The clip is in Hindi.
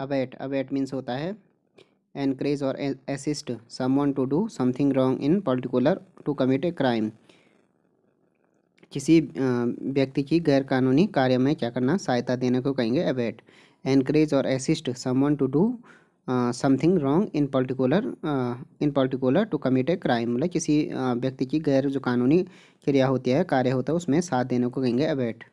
अबेट अबेट मीन्स होता है encourage or assist someone to do something wrong in particular to commit a crime किसी व्यक्ति की गैरकानूनी कार्य में क्या करना सहायता देने को कहेंगे abet encourage or assist someone to do something wrong in particular in particular to commit a crime मतलब किसी व्यक्ति की गैर जो कानूनी क्रिया होती है कार्य होता है उसमें साथ देने को कहेंगे अबेट